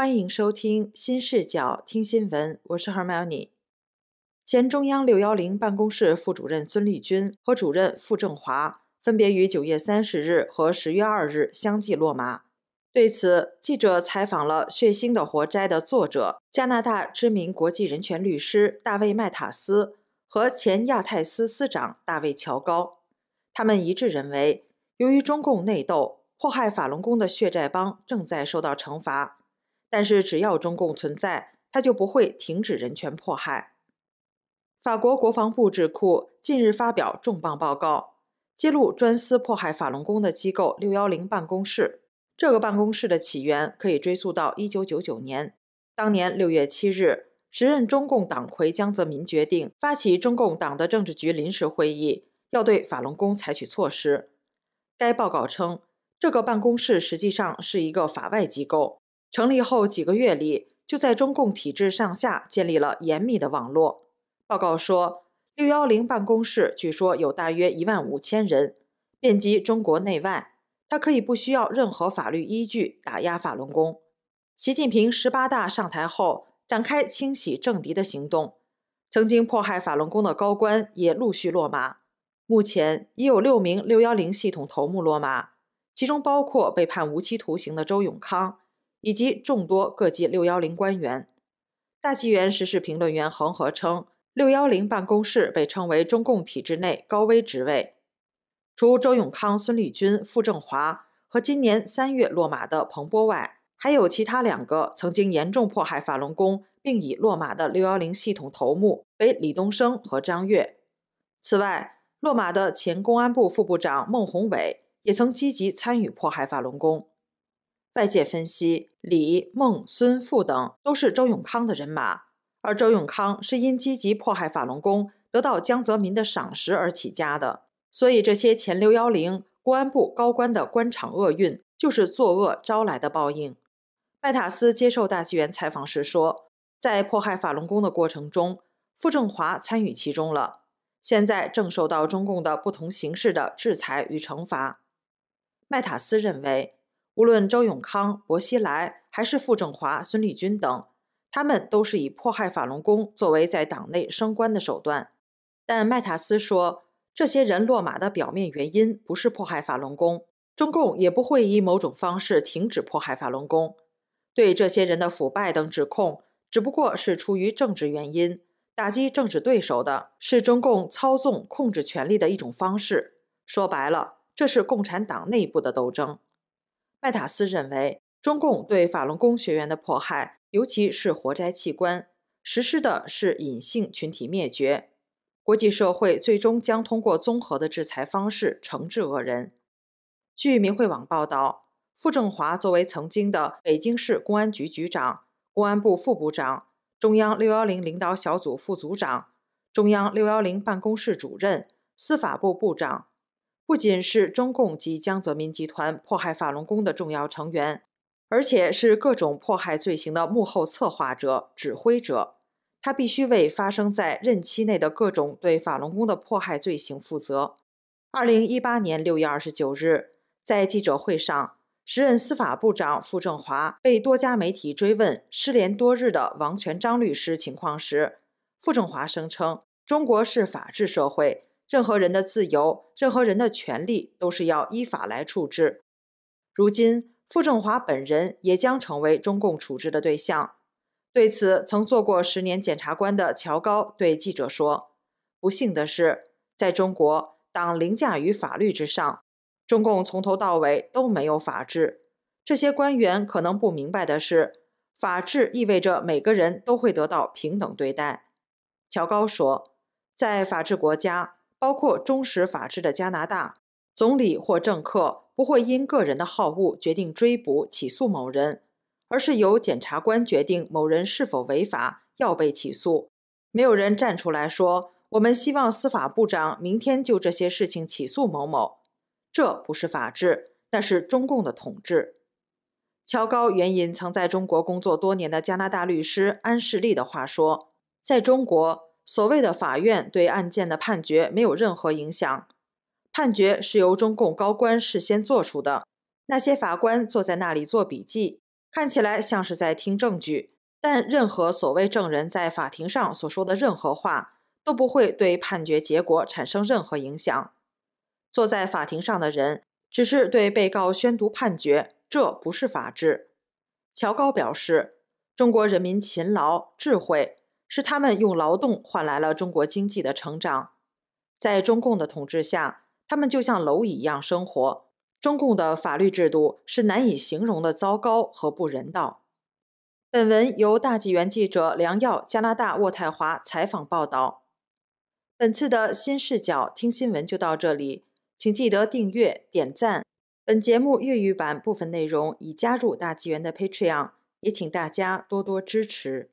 欢迎收听新视角听新闻，我是 h e r m i o n e 前中央六幺零办公室副主任孙立军和主任傅政华分别于九月三十日和十月二日相继落马。对此，记者采访了《血腥的活摘》的作者、加拿大知名国际人权律师大卫麦塔斯和前亚太司司长大卫乔高。他们一致认为，由于中共内斗，祸害法轮功的血债帮正在受到惩罚。但是，只要中共存在，他就不会停止人权迫害。法国国防部智库近日发表重磅报告，揭露专司迫害法轮功的机构“六幺零”办公室。这个办公室的起源可以追溯到一九九九年，当年六月七日，时任中共党魁江泽民决定发起中共党的政治局临时会议，要对法轮功采取措施。该报告称，这个办公室实际上是一个法外机构。成立后几个月里，就在中共体制上下建立了严密的网络。报告说，六幺零办公室据说有大约一万五千人，遍及中国内外。他可以不需要任何法律依据打压法轮功。习近平十八大上台后，展开清洗政敌的行动，曾经迫害法轮功的高官也陆续落马。目前已有六名六幺零系统头目落马，其中包括被判无期徒刑的周永康。以及众多各级六幺零官员，大纪元时事评论员恒河称，六幺零办公室被称为中共体制内高危职位。除周永康、孙立军、傅政华和今年三月落马的彭波外，还有其他两个曾经严重迫害法轮功并已落马的六幺零系统头目为李东生和张越。此外，落马的前公安部副部长孟宏伟也曾积极参与迫害法轮功。外界分析，李孟孙傅等都是周永康的人马，而周永康是因积极迫害法轮功，得到江泽民的赏识而起家的。所以，这些前六幺零公安部高官的官场厄运，就是作恶招来的报应。麦塔斯接受大纪元采访时说，在迫害法轮功的过程中，傅政华参与其中了，现在正受到中共的不同形式的制裁与惩罚。麦塔斯认为。无论周永康、薄熙来还是傅政华、孙立军等，他们都是以迫害法轮功作为在党内升官的手段。但麦塔斯说，这些人落马的表面原因不是迫害法轮功，中共也不会以某种方式停止迫害法轮功。对这些人的腐败等指控，只不过是出于政治原因，打击政治对手的，是中共操纵控制权力的一种方式。说白了，这是共产党内部的斗争。麦塔斯认为，中共对法轮功学员的迫害，尤其是活摘器官，实施的是隐性群体灭绝。国际社会最终将通过综合的制裁方式惩治恶人。据《明慧网》报道，傅政华作为曾经的北京市公安局局长、公安部副部长、中央六幺零领导小组副组长、中央六幺零办公室主任、司法部部长。不仅是中共及江泽民集团迫害法轮功的重要成员，而且是各种迫害罪行的幕后策划者、指挥者。他必须为发生在任期内的各种对法轮功的迫害罪行负责。二零一八年六月二十九日，在记者会上，时任司法部长傅政华被多家媒体追问失联多日的王全章律师情况时，傅政华声称：“中国是法治社会。”任何人的自由，任何人的权利都是要依法来处置。如今，傅政华本人也将成为中共处置的对象。对此，曾做过十年检察官的乔高对记者说：“不幸的是，在中国，党凌驾于法律之上，中共从头到尾都没有法治。这些官员可能不明白的是，法治意味着每个人都会得到平等对待。”乔高说：“在法治国家。”包括忠实法治的加拿大，总理或政客不会因个人的好恶决定追捕、起诉某人，而是由检察官决定某人是否违法、要被起诉。没有人站出来说：“我们希望司法部长明天就这些事情起诉某某。”这不是法治，那是中共的统治。乔高援引曾在中国工作多年的加拿大律师安世利的话说：“在中国。”所谓的法院对案件的判决没有任何影响，判决是由中共高官事先做出的。那些法官坐在那里做笔记，看起来像是在听证据，但任何所谓证人在法庭上所说的任何话都不会对判决结果产生任何影响。坐在法庭上的人只是对被告宣读判决，这不是法治。乔高表示，中国人民勤劳智慧。是他们用劳动换来了中国经济的成长，在中共的统治下，他们就像蝼蚁一样生活。中共的法律制度是难以形容的糟糕和不人道。本文由大纪元记者梁耀加拿大渥太华采访报道。本次的新视角听新闻就到这里，请记得订阅点赞。本节目粤语版部分内容已加入大纪元的 Patreon，也请大家多多支持。